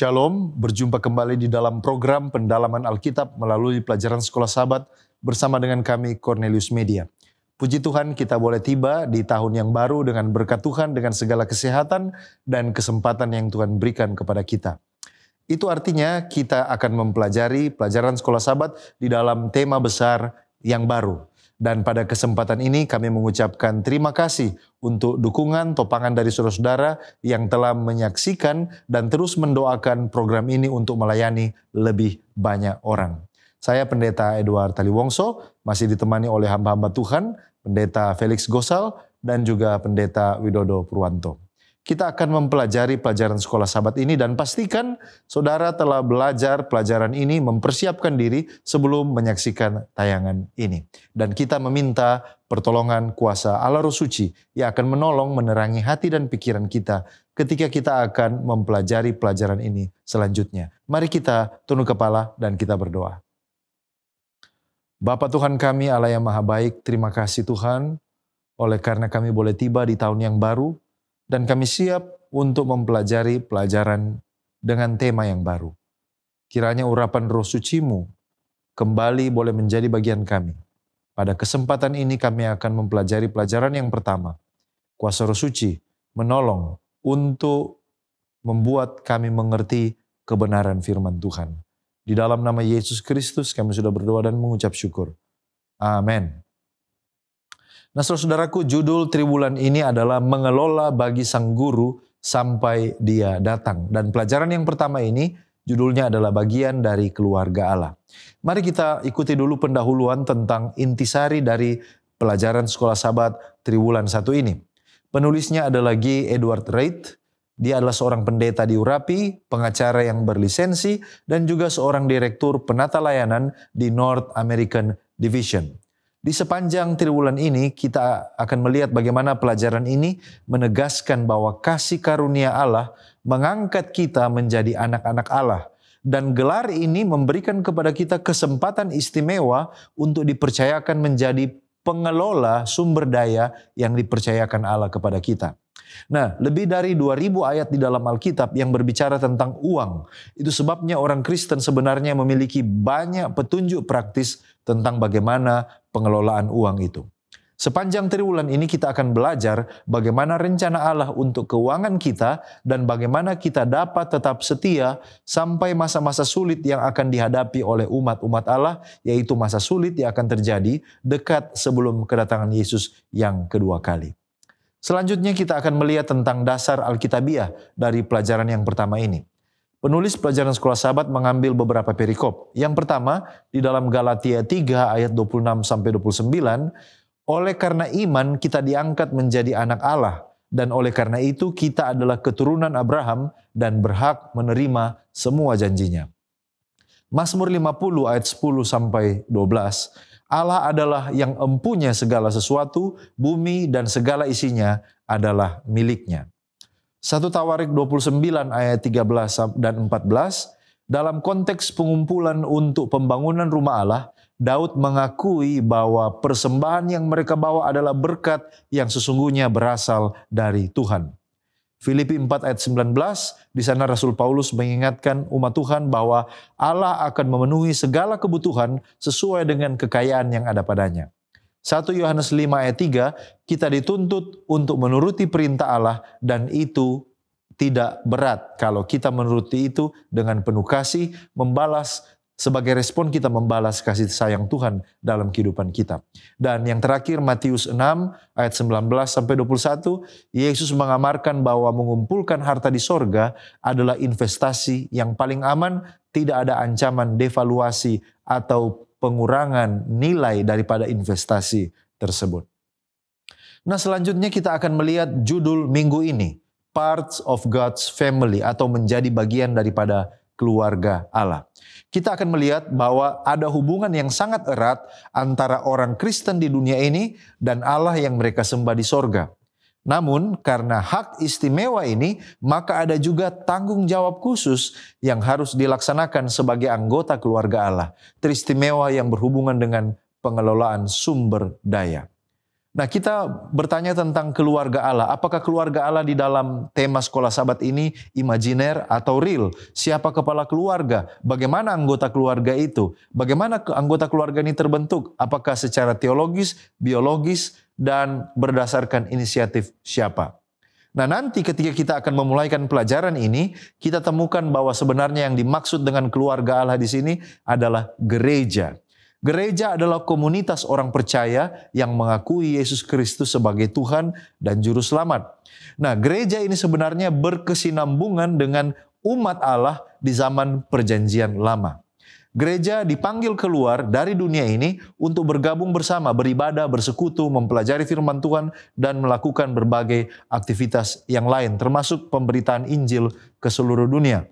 Shalom, berjumpa kembali di dalam program pendalaman Alkitab melalui pelajaran Sekolah sahabat bersama dengan kami Cornelius Media. Puji Tuhan kita boleh tiba di tahun yang baru dengan berkat Tuhan dengan segala kesehatan dan kesempatan yang Tuhan berikan kepada kita. Itu artinya kita akan mempelajari pelajaran Sekolah sahabat di dalam tema besar yang baru. Dan pada kesempatan ini kami mengucapkan terima kasih untuk dukungan topangan dari saudara-saudara yang telah menyaksikan dan terus mendoakan program ini untuk melayani lebih banyak orang. Saya Pendeta Edward Taliwongso, masih ditemani oleh hamba-hamba Tuhan, Pendeta Felix Gosal, dan juga Pendeta Widodo Purwanto kita akan mempelajari pelajaran sekolah sabat ini dan pastikan saudara telah belajar pelajaran ini mempersiapkan diri sebelum menyaksikan tayangan ini. Dan kita meminta pertolongan kuasa Allah Roh Suci yang akan menolong menerangi hati dan pikiran kita ketika kita akan mempelajari pelajaran ini selanjutnya. Mari kita tunduk kepala dan kita berdoa. Bapa Tuhan kami Allah yang maha baik, terima kasih Tuhan oleh karena kami boleh tiba di tahun yang baru, dan kami siap untuk mempelajari pelajaran dengan tema yang baru. Kiranya urapan roh sucimu kembali boleh menjadi bagian kami. Pada kesempatan ini kami akan mempelajari pelajaran yang pertama. Kuasa roh suci menolong untuk membuat kami mengerti kebenaran firman Tuhan. Di dalam nama Yesus Kristus kami sudah berdoa dan mengucap syukur. Amin. Nah saudaraku judul tribulan ini adalah mengelola bagi sang guru sampai dia datang. Dan pelajaran yang pertama ini judulnya adalah bagian dari keluarga Allah. Mari kita ikuti dulu pendahuluan tentang intisari dari pelajaran sekolah sabat tribulan satu ini. Penulisnya adalah G. Edward Reid. Dia adalah seorang pendeta di Urapi, pengacara yang berlisensi, dan juga seorang direktur penata layanan di North American Division. Di sepanjang triwulan ini kita akan melihat bagaimana pelajaran ini menegaskan bahwa kasih karunia Allah mengangkat kita menjadi anak-anak Allah dan gelar ini memberikan kepada kita kesempatan istimewa untuk dipercayakan menjadi pengelola sumber daya yang dipercayakan Allah kepada kita. Nah, lebih dari 2000 ayat di dalam Alkitab yang berbicara tentang uang. Itu sebabnya orang Kristen sebenarnya memiliki banyak petunjuk praktis tentang bagaimana pengelolaan uang itu. Sepanjang triwulan ini kita akan belajar bagaimana rencana Allah untuk keuangan kita dan bagaimana kita dapat tetap setia sampai masa-masa sulit yang akan dihadapi oleh umat-umat Allah yaitu masa sulit yang akan terjadi dekat sebelum kedatangan Yesus yang kedua kali. Selanjutnya kita akan melihat tentang dasar Alkitabiah dari pelajaran yang pertama ini. Penulis pelajaran sekolah sahabat mengambil beberapa perikop. Yang pertama, di dalam Galatia 3 ayat 26 29, oleh karena iman kita diangkat menjadi anak Allah dan oleh karena itu kita adalah keturunan Abraham dan berhak menerima semua janjinya. Mazmur 50 ayat 10 sampai 12. Allah adalah yang empunya segala sesuatu, bumi dan segala isinya adalah miliknya. 1 Tawarik 29 ayat 13 dan 14, dalam konteks pengumpulan untuk pembangunan rumah Allah, Daud mengakui bahwa persembahan yang mereka bawa adalah berkat yang sesungguhnya berasal dari Tuhan. Filipi 4 ayat 19, di sana Rasul Paulus mengingatkan umat Tuhan bahwa Allah akan memenuhi segala kebutuhan sesuai dengan kekayaan yang ada padanya. 1 Yohanes 5 ayat 3, kita dituntut untuk menuruti perintah Allah dan itu tidak berat kalau kita menuruti itu dengan penuh kasih, membalas sebagai respon kita membalas kasih sayang Tuhan dalam kehidupan kita. Dan yang terakhir Matius 6 ayat 19 sampai 21, Yesus mengamarkan bahwa mengumpulkan harta di sorga adalah investasi yang paling aman, tidak ada ancaman devaluasi atau pengurangan nilai daripada investasi tersebut. Nah, selanjutnya kita akan melihat judul minggu ini, Parts of God's Family atau menjadi bagian daripada keluarga Allah. Kita akan melihat bahwa ada hubungan yang sangat erat antara orang Kristen di dunia ini dan Allah yang mereka sembah di sorga. Namun, karena hak istimewa ini, maka ada juga tanggung jawab khusus yang harus dilaksanakan sebagai anggota keluarga Allah, teristimewa yang berhubungan dengan pengelolaan sumber daya. Nah, kita bertanya tentang keluarga Allah. Apakah keluarga Allah di dalam tema sekolah Sabat ini imajiner atau real? Siapa kepala keluarga? Bagaimana anggota keluarga itu? Bagaimana anggota keluarga ini terbentuk? Apakah secara teologis, biologis, dan berdasarkan inisiatif siapa. Nah, nanti ketika kita akan memulaikan pelajaran ini, kita temukan bahwa sebenarnya yang dimaksud dengan keluarga Allah di sini adalah gereja. Gereja adalah komunitas orang percaya yang mengakui Yesus Kristus sebagai Tuhan dan Juru Selamat. Nah, gereja ini sebenarnya berkesinambungan dengan umat Allah di zaman Perjanjian Lama. Gereja dipanggil keluar dari dunia ini untuk bergabung bersama, beribadah, bersekutu, mempelajari firman Tuhan, dan melakukan berbagai aktivitas yang lain, termasuk pemberitaan Injil ke seluruh dunia.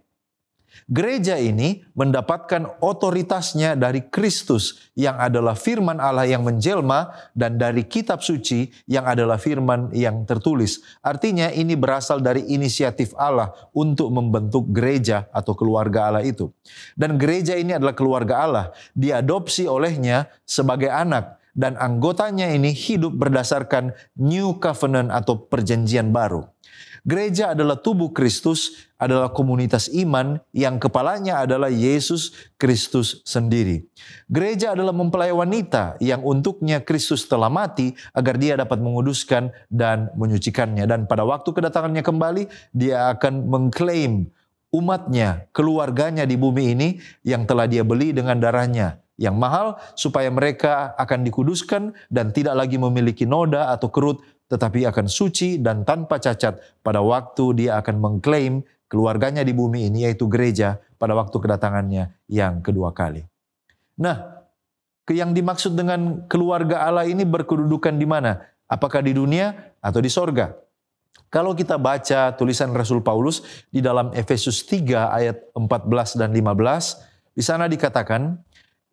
Gereja ini mendapatkan otoritasnya dari Kristus yang adalah firman Allah yang menjelma dan dari kitab suci yang adalah firman yang tertulis. Artinya ini berasal dari inisiatif Allah untuk membentuk gereja atau keluarga Allah itu. Dan gereja ini adalah keluarga Allah, diadopsi olehnya sebagai anak dan anggotanya ini hidup berdasarkan new covenant atau perjanjian baru. Gereja adalah tubuh Kristus, adalah komunitas iman yang kepalanya adalah Yesus Kristus sendiri. Gereja adalah mempelai wanita yang untuknya Kristus telah mati agar dia dapat menguduskan dan menyucikannya. Dan pada waktu kedatangannya kembali, dia akan mengklaim umatnya, keluarganya di bumi ini yang telah dia beli dengan darahnya yang mahal supaya mereka akan dikuduskan dan tidak lagi memiliki noda atau kerut tetapi akan suci dan tanpa cacat pada waktu dia akan mengklaim keluarganya di bumi ini yaitu gereja pada waktu kedatangannya yang kedua kali. Nah, yang dimaksud dengan keluarga Allah ini berkedudukan di mana? Apakah di dunia atau di sorga? Kalau kita baca tulisan Rasul Paulus di dalam Efesus 3 ayat 14 dan 15, di sana dikatakan,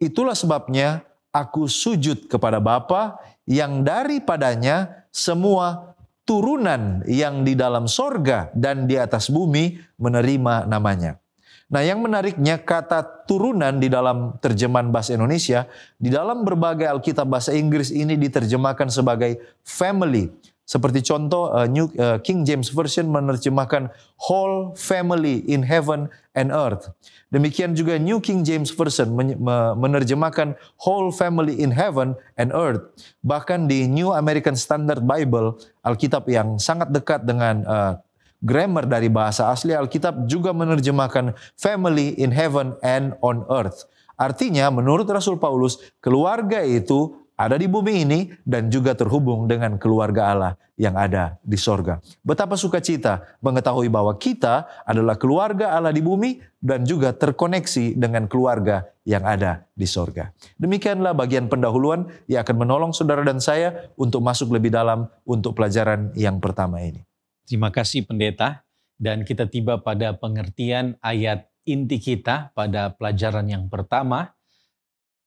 itulah sebabnya aku sujud kepada Bapa yang daripadanya semua turunan yang di dalam sorga dan di atas bumi menerima namanya. Nah yang menariknya kata turunan di dalam terjemahan bahasa Indonesia, di dalam berbagai Alkitab bahasa Inggris ini diterjemahkan sebagai family seperti contoh uh, New uh, King James Version menerjemahkan whole family in heaven and earth. Demikian juga New King James Version menerjemahkan whole family in heaven and earth. Bahkan di New American Standard Bible, Alkitab yang sangat dekat dengan uh, grammar dari bahasa asli Alkitab juga menerjemahkan family in heaven and on earth. Artinya menurut Rasul Paulus, keluarga itu ada di bumi ini dan juga terhubung dengan keluarga Allah yang ada di sorga. Betapa sukacita mengetahui bahwa kita adalah keluarga Allah di bumi dan juga terkoneksi dengan keluarga yang ada di sorga. Demikianlah bagian pendahuluan yang akan menolong saudara dan saya untuk masuk lebih dalam untuk pelajaran yang pertama ini. Terima kasih pendeta dan kita tiba pada pengertian ayat inti kita pada pelajaran yang pertama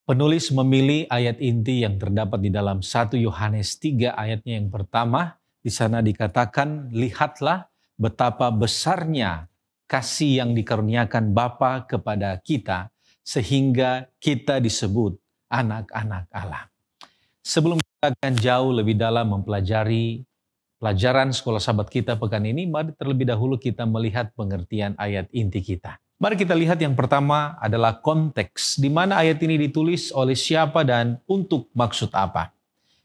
Penulis memilih ayat inti yang terdapat di dalam 1 Yohanes 3 ayatnya yang pertama. Di sana dikatakan, lihatlah betapa besarnya kasih yang dikaruniakan Bapa kepada kita sehingga kita disebut anak-anak Allah. Sebelum kita akan jauh lebih dalam mempelajari pelajaran sekolah sahabat kita pekan ini, mari terlebih dahulu kita melihat pengertian ayat inti kita. Mari kita lihat yang pertama adalah konteks di mana ayat ini ditulis oleh siapa dan untuk maksud apa.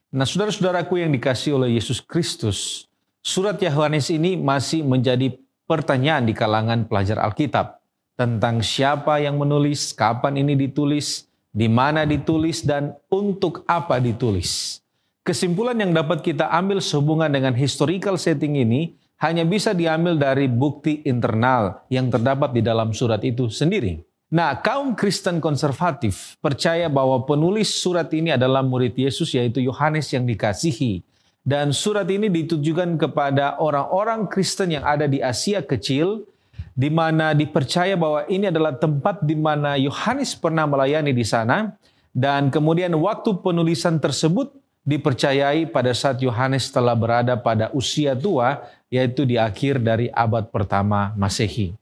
Nah, saudara-saudaraku yang dikasih oleh Yesus Kristus, surat Yohanes ini masih menjadi pertanyaan di kalangan pelajar Alkitab tentang siapa yang menulis, kapan ini ditulis, di mana ditulis dan untuk apa ditulis. Kesimpulan yang dapat kita ambil sehubungan dengan historical setting ini hanya bisa diambil dari bukti internal yang terdapat di dalam surat itu sendiri. Nah, kaum Kristen konservatif percaya bahwa penulis surat ini adalah murid Yesus yaitu Yohanes yang dikasihi. Dan surat ini ditujukan kepada orang-orang Kristen yang ada di Asia Kecil di mana dipercaya bahwa ini adalah tempat di mana Yohanes pernah melayani di sana dan kemudian waktu penulisan tersebut dipercayai pada saat Yohanes telah berada pada usia tua yaitu di akhir dari abad pertama Masehi.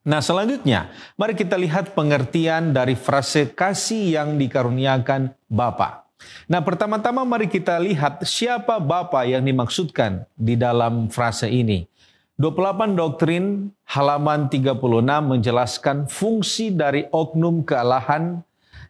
Nah, selanjutnya mari kita lihat pengertian dari frase kasih yang dikaruniakan Bapa. Nah, pertama-tama mari kita lihat siapa Bapa yang dimaksudkan di dalam frase ini. 28 doktrin halaman 36 menjelaskan fungsi dari oknum kealahan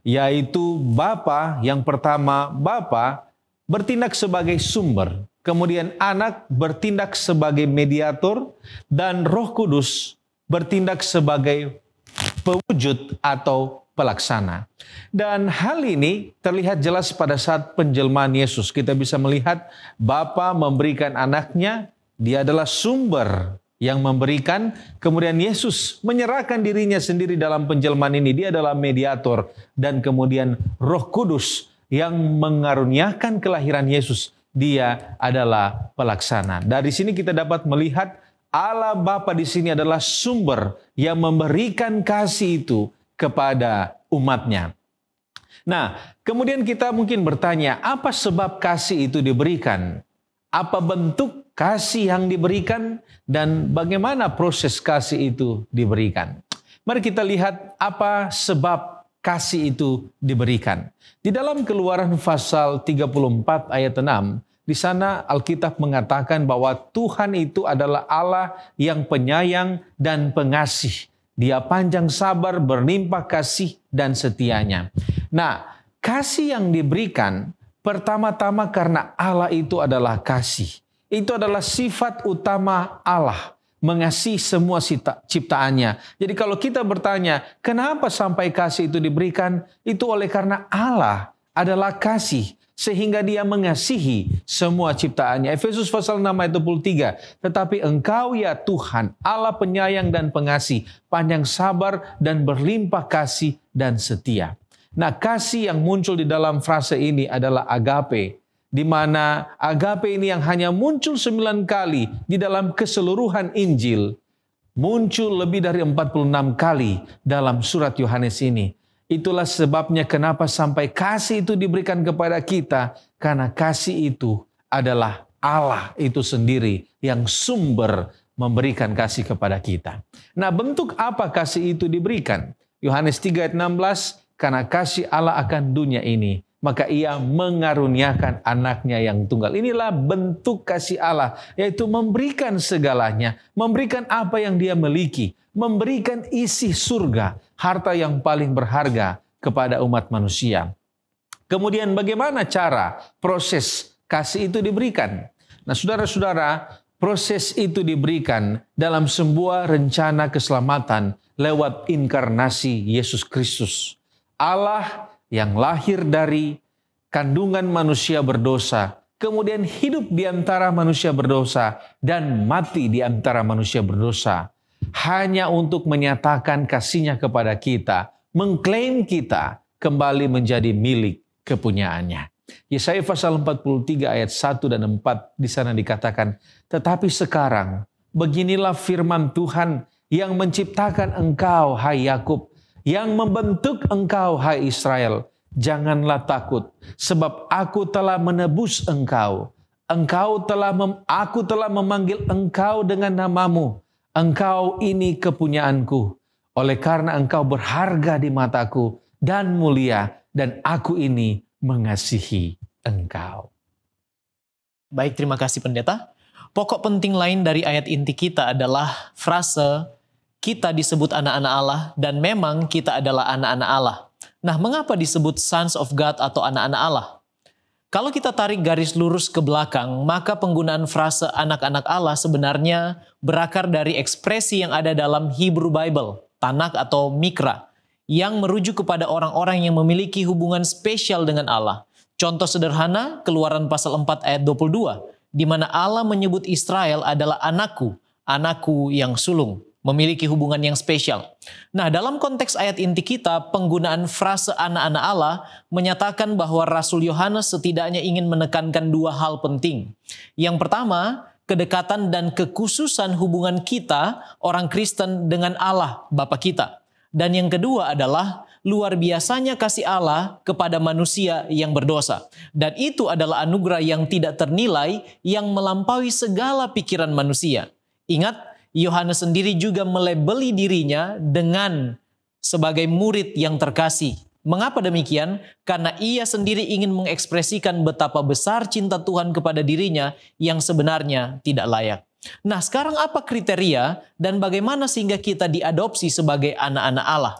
yaitu Bapa yang pertama Bapa bertindak sebagai sumber kemudian anak bertindak sebagai mediator, dan Roh Kudus bertindak sebagai pewujud atau pelaksana. Dan hal ini terlihat jelas pada saat penjelmaan Yesus. Kita bisa melihat Bapa memberikan anaknya, dia adalah sumber yang memberikan, kemudian Yesus menyerahkan dirinya sendiri dalam penjelmaan ini. Dia adalah mediator dan kemudian Roh Kudus yang mengaruniakan kelahiran Yesus dia adalah pelaksana. Dari sini kita dapat melihat Allah Bapa di sini adalah sumber yang memberikan kasih itu kepada umatnya. Nah, kemudian kita mungkin bertanya, apa sebab kasih itu diberikan? Apa bentuk kasih yang diberikan dan bagaimana proses kasih itu diberikan? Mari kita lihat apa sebab kasih itu diberikan. Di dalam Keluaran pasal 34 ayat 6, di sana Alkitab mengatakan bahwa Tuhan itu adalah Allah yang penyayang dan pengasih. Dia panjang sabar, berlimpah kasih dan setianya. Nah, kasih yang diberikan pertama-tama karena Allah itu adalah kasih. Itu adalah sifat utama Allah mengasihi semua ciptaannya. Jadi kalau kita bertanya, kenapa sampai kasih itu diberikan? Itu oleh karena Allah adalah kasih sehingga dia mengasihi semua ciptaannya. Efesus pasal 6 ayat 23. Tetapi engkau ya Tuhan, Allah penyayang dan pengasih, panjang sabar dan berlimpah kasih dan setia. Nah kasih yang muncul di dalam frase ini adalah agape di mana agape ini yang hanya muncul sembilan kali di dalam keseluruhan Injil, muncul lebih dari 46 kali dalam surat Yohanes ini. Itulah sebabnya kenapa sampai kasih itu diberikan kepada kita, karena kasih itu adalah Allah itu sendiri yang sumber memberikan kasih kepada kita. Nah bentuk apa kasih itu diberikan? Yohanes 3 ayat 16, karena kasih Allah akan dunia ini, maka ia mengaruniakan anaknya yang tunggal. Inilah bentuk kasih Allah, yaitu memberikan segalanya, memberikan apa yang dia miliki, memberikan isi surga, harta yang paling berharga kepada umat manusia. Kemudian bagaimana cara proses kasih itu diberikan? Nah saudara-saudara, proses itu diberikan dalam sebuah rencana keselamatan lewat inkarnasi Yesus Kristus. Allah yang lahir dari kandungan manusia berdosa, kemudian hidup di antara manusia berdosa, dan mati di antara manusia berdosa, hanya untuk menyatakan kasihnya kepada kita, mengklaim kita kembali menjadi milik kepunyaannya. Yesaya pasal 43 ayat 1 dan 4 di sana dikatakan, Tetapi sekarang beginilah firman Tuhan yang menciptakan engkau hai Yakub yang membentuk engkau hai Israel. Janganlah takut, sebab aku telah menebus engkau. Engkau telah mem, aku telah memanggil engkau dengan namamu. Engkau ini kepunyaanku. Oleh karena engkau berharga di mataku dan mulia dan aku ini mengasihi engkau. Baik, terima kasih pendeta. Pokok penting lain dari ayat inti kita adalah frase kita disebut anak-anak Allah dan memang kita adalah anak-anak Allah. Nah, mengapa disebut sons of God atau anak-anak Allah? Kalau kita tarik garis lurus ke belakang, maka penggunaan frase anak-anak Allah sebenarnya berakar dari ekspresi yang ada dalam Hebrew Bible, Tanak atau Mikra, yang merujuk kepada orang-orang yang memiliki hubungan spesial dengan Allah. Contoh sederhana, keluaran pasal 4 ayat 22, di mana Allah menyebut Israel adalah anakku, anakku yang sulung memiliki hubungan yang spesial. Nah, dalam konteks ayat inti kita, penggunaan frase anak-anak Allah menyatakan bahwa Rasul Yohanes setidaknya ingin menekankan dua hal penting. Yang pertama, kedekatan dan kekhususan hubungan kita orang Kristen dengan Allah Bapa kita. Dan yang kedua adalah luar biasanya kasih Allah kepada manusia yang berdosa. Dan itu adalah anugerah yang tidak ternilai yang melampaui segala pikiran manusia. Ingat, Yohanes sendiri juga melebeli dirinya dengan sebagai murid yang terkasih. Mengapa demikian? Karena ia sendiri ingin mengekspresikan betapa besar cinta Tuhan kepada dirinya yang sebenarnya tidak layak. Nah, sekarang apa kriteria dan bagaimana sehingga kita diadopsi sebagai anak-anak Allah?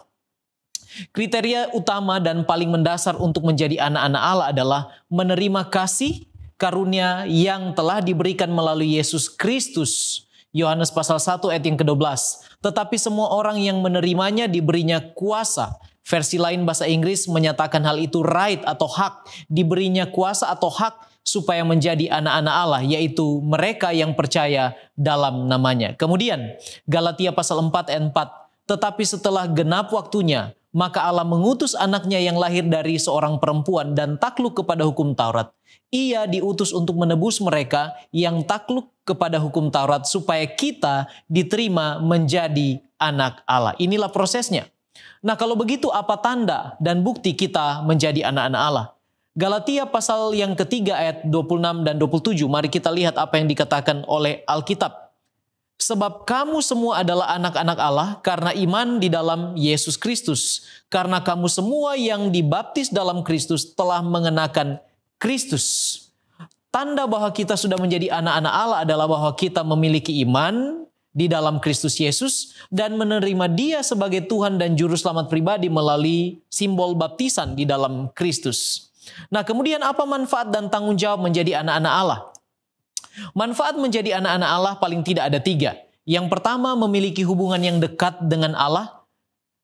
Kriteria utama dan paling mendasar untuk menjadi anak-anak Allah adalah menerima kasih karunia yang telah diberikan melalui Yesus Kristus Yohanes pasal 1 ayat yang ke-12. Tetapi semua orang yang menerimanya diberinya kuasa. Versi lain bahasa Inggris menyatakan hal itu right atau hak. Diberinya kuasa atau hak supaya menjadi anak-anak Allah, yaitu mereka yang percaya dalam namanya. Kemudian Galatia pasal 4 ayat 4. Tetapi setelah genap waktunya, maka Allah mengutus anaknya yang lahir dari seorang perempuan dan takluk kepada hukum Taurat ia diutus untuk menebus mereka yang takluk kepada hukum Taurat supaya kita diterima menjadi anak Allah. Inilah prosesnya. Nah, kalau begitu apa tanda dan bukti kita menjadi anak-anak Allah? Galatia pasal yang ketiga ayat 26 dan 27. Mari kita lihat apa yang dikatakan oleh Alkitab. Sebab kamu semua adalah anak-anak Allah karena iman di dalam Yesus Kristus. Karena kamu semua yang dibaptis dalam Kristus telah mengenakan Kristus. Tanda bahwa kita sudah menjadi anak-anak Allah adalah bahwa kita memiliki iman di dalam Kristus Yesus dan menerima Dia sebagai Tuhan dan Juru Selamat pribadi melalui simbol baptisan di dalam Kristus. Nah, kemudian apa manfaat dan tanggung jawab menjadi anak-anak Allah? Manfaat menjadi anak-anak Allah paling tidak ada tiga. Yang pertama, memiliki hubungan yang dekat dengan Allah,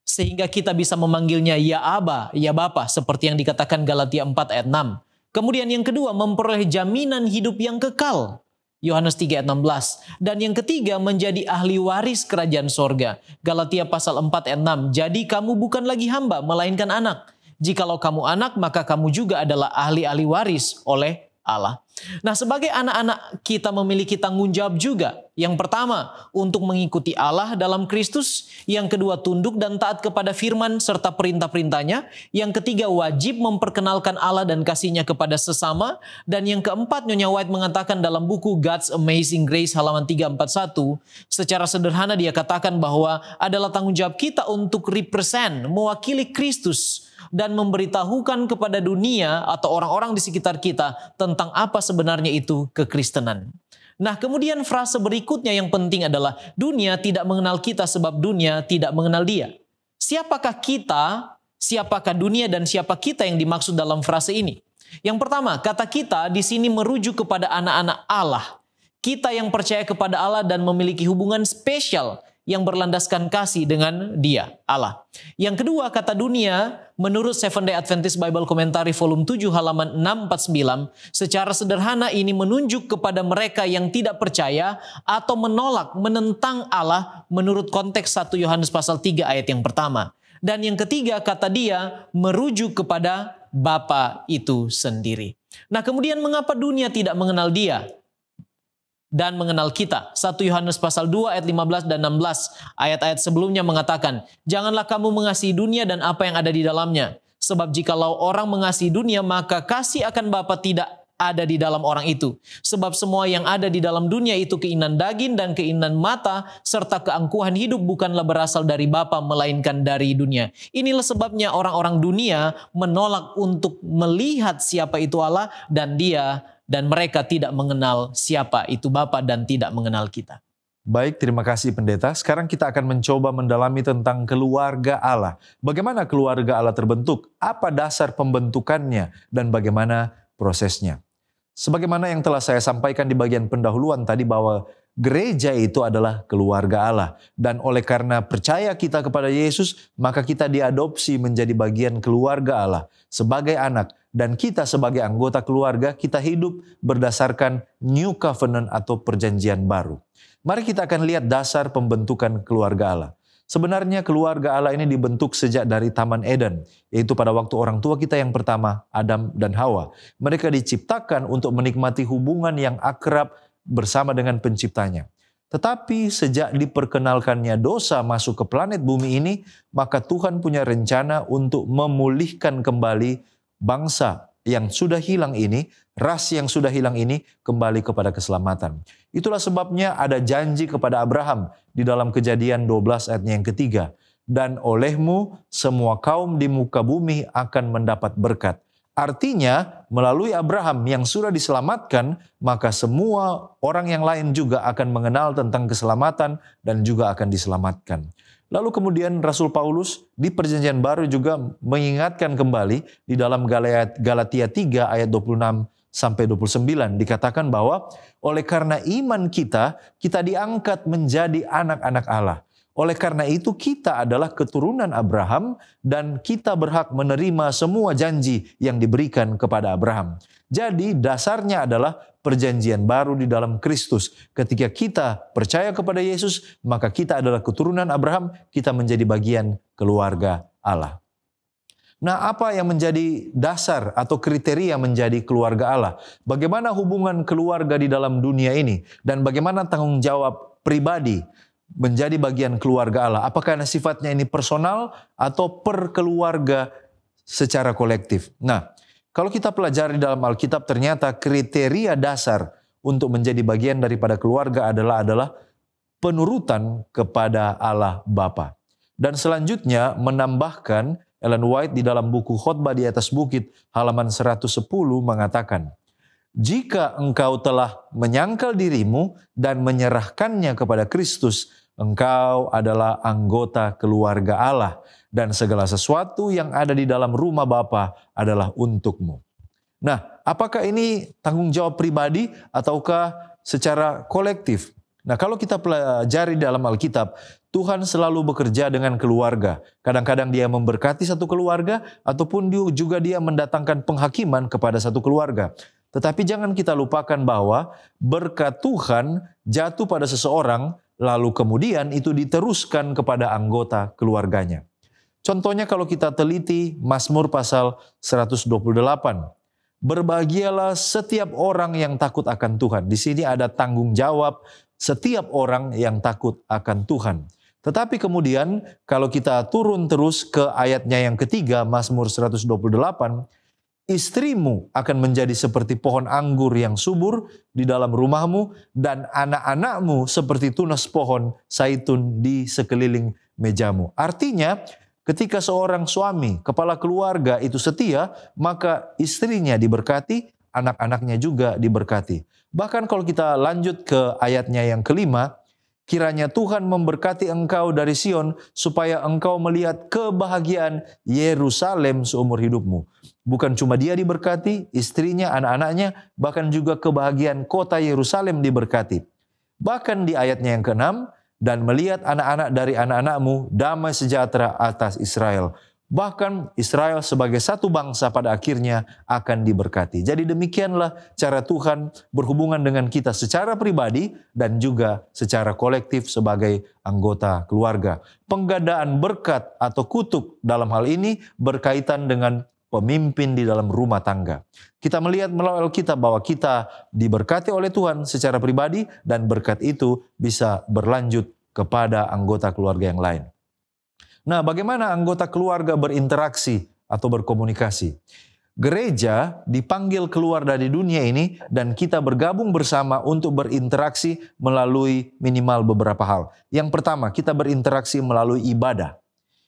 sehingga kita bisa memanggilnya ya Aba, ya Bapa, seperti yang dikatakan Galatia 4 ayat 6. Kemudian yang kedua memperoleh jaminan hidup yang kekal. Yohanes 3 ayat 16. Dan yang ketiga menjadi ahli waris kerajaan sorga. Galatia pasal 4 ayat 6. Jadi kamu bukan lagi hamba melainkan anak. Jikalau kamu anak maka kamu juga adalah ahli-ahli waris oleh Allah. Nah, sebagai anak-anak kita memiliki tanggung jawab juga. Yang pertama, untuk mengikuti Allah dalam Kristus. Yang kedua, tunduk dan taat kepada firman serta perintah-perintahnya. Yang ketiga, wajib memperkenalkan Allah dan kasihnya kepada sesama. Dan yang keempat, Nyonya White mengatakan dalam buku God's Amazing Grace halaman 341, secara sederhana dia katakan bahwa adalah tanggung jawab kita untuk represent, mewakili Kristus dan memberitahukan kepada dunia atau orang-orang di sekitar kita tentang apa sebenarnya itu kekristenan. Nah, kemudian frase berikutnya yang penting adalah dunia tidak mengenal kita sebab dunia tidak mengenal dia. Siapakah kita, siapakah dunia dan siapa kita yang dimaksud dalam frase ini? Yang pertama, kata kita di sini merujuk kepada anak-anak Allah. Kita yang percaya kepada Allah dan memiliki hubungan spesial yang berlandaskan kasih dengan dia, Allah. Yang kedua, kata dunia, menurut Seven Day Adventist Bible Commentary volume 7 halaman 649, secara sederhana ini menunjuk kepada mereka yang tidak percaya atau menolak, menentang Allah menurut konteks 1 Yohanes pasal 3 ayat yang pertama. Dan yang ketiga, kata dia, merujuk kepada Bapa itu sendiri. Nah kemudian mengapa dunia tidak mengenal dia? dan mengenal kita. 1 Yohanes pasal 2 ayat 15 dan 16 ayat-ayat sebelumnya mengatakan, Janganlah kamu mengasihi dunia dan apa yang ada di dalamnya. Sebab jikalau orang mengasihi dunia maka kasih akan Bapa tidak ada di dalam orang itu. Sebab semua yang ada di dalam dunia itu keinginan daging dan keinginan mata serta keangkuhan hidup bukanlah berasal dari Bapa melainkan dari dunia. Inilah sebabnya orang-orang dunia menolak untuk melihat siapa itu Allah dan dia dan mereka tidak mengenal siapa itu Bapa dan tidak mengenal kita. Baik, terima kasih pendeta. Sekarang kita akan mencoba mendalami tentang keluarga Allah. Bagaimana keluarga Allah terbentuk? Apa dasar pembentukannya dan bagaimana prosesnya? Sebagaimana yang telah saya sampaikan di bagian pendahuluan tadi bahwa gereja itu adalah keluarga Allah dan oleh karena percaya kita kepada Yesus, maka kita diadopsi menjadi bagian keluarga Allah sebagai anak dan kita sebagai anggota keluarga kita hidup berdasarkan new covenant atau perjanjian baru. Mari kita akan lihat dasar pembentukan keluarga Allah. Sebenarnya keluarga Allah ini dibentuk sejak dari Taman Eden, yaitu pada waktu orang tua kita yang pertama, Adam dan Hawa. Mereka diciptakan untuk menikmati hubungan yang akrab bersama dengan penciptanya. Tetapi sejak diperkenalkannya dosa masuk ke planet bumi ini, maka Tuhan punya rencana untuk memulihkan kembali bangsa yang sudah hilang ini, ras yang sudah hilang ini kembali kepada keselamatan. Itulah sebabnya ada janji kepada Abraham di dalam kejadian 12 ayatnya yang ketiga. Dan olehmu semua kaum di muka bumi akan mendapat berkat. Artinya, melalui Abraham yang sudah diselamatkan, maka semua orang yang lain juga akan mengenal tentang keselamatan dan juga akan diselamatkan. Lalu kemudian Rasul Paulus di perjanjian baru juga mengingatkan kembali di dalam Galatia 3 ayat 26 sampai 29 dikatakan bahwa oleh karena iman kita kita diangkat menjadi anak-anak Allah. Oleh karena itu kita adalah keturunan Abraham dan kita berhak menerima semua janji yang diberikan kepada Abraham. Jadi dasarnya adalah perjanjian baru di dalam Kristus. Ketika kita percaya kepada Yesus, maka kita adalah keturunan Abraham, kita menjadi bagian keluarga Allah. Nah, apa yang menjadi dasar atau kriteria menjadi keluarga Allah? Bagaimana hubungan keluarga di dalam dunia ini dan bagaimana tanggung jawab pribadi menjadi bagian keluarga Allah? Apakah sifatnya ini personal atau perkeluarga secara kolektif? Nah, kalau kita pelajari dalam Alkitab ternyata kriteria dasar untuk menjadi bagian daripada keluarga adalah adalah penurutan kepada Allah Bapa. Dan selanjutnya menambahkan Ellen White di dalam buku Khotbah di atas bukit halaman 110 mengatakan, "Jika engkau telah menyangkal dirimu dan menyerahkannya kepada Kristus, engkau adalah anggota keluarga Allah dan segala sesuatu yang ada di dalam rumah Bapa adalah untukmu. Nah, apakah ini tanggung jawab pribadi ataukah secara kolektif? Nah, kalau kita pelajari dalam Alkitab, Tuhan selalu bekerja dengan keluarga. Kadang-kadang dia memberkati satu keluarga ataupun juga dia mendatangkan penghakiman kepada satu keluarga. Tetapi jangan kita lupakan bahwa berkat Tuhan jatuh pada seseorang lalu kemudian itu diteruskan kepada anggota keluarganya. Contohnya kalau kita teliti Mazmur pasal 128. Berbahagialah setiap orang yang takut akan Tuhan. Di sini ada tanggung jawab setiap orang yang takut akan Tuhan. Tetapi kemudian kalau kita turun terus ke ayatnya yang ketiga Mazmur 128, istrimu akan menjadi seperti pohon anggur yang subur di dalam rumahmu dan anak-anakmu seperti tunas pohon saitun di sekeliling mejamu. Artinya Ketika seorang suami, kepala keluarga itu setia, maka istrinya diberkati, anak-anaknya juga diberkati. Bahkan kalau kita lanjut ke ayatnya yang kelima, kiranya Tuhan memberkati engkau dari Sion supaya engkau melihat kebahagiaan Yerusalem seumur hidupmu. Bukan cuma dia diberkati, istrinya, anak-anaknya, bahkan juga kebahagiaan kota Yerusalem diberkati. Bahkan di ayatnya yang keenam, dan melihat anak-anak dari anak-anakmu damai sejahtera atas Israel. Bahkan Israel sebagai satu bangsa pada akhirnya akan diberkati. Jadi demikianlah cara Tuhan berhubungan dengan kita secara pribadi dan juga secara kolektif sebagai anggota keluarga. Penggadaan berkat atau kutuk dalam hal ini berkaitan dengan pemimpin di dalam rumah tangga. Kita melihat melalui Alkitab bahwa kita diberkati oleh Tuhan secara pribadi dan berkat itu bisa berlanjut kepada anggota keluarga yang lain. Nah, bagaimana anggota keluarga berinteraksi atau berkomunikasi? Gereja dipanggil keluar dari dunia ini dan kita bergabung bersama untuk berinteraksi melalui minimal beberapa hal. Yang pertama, kita berinteraksi melalui ibadah.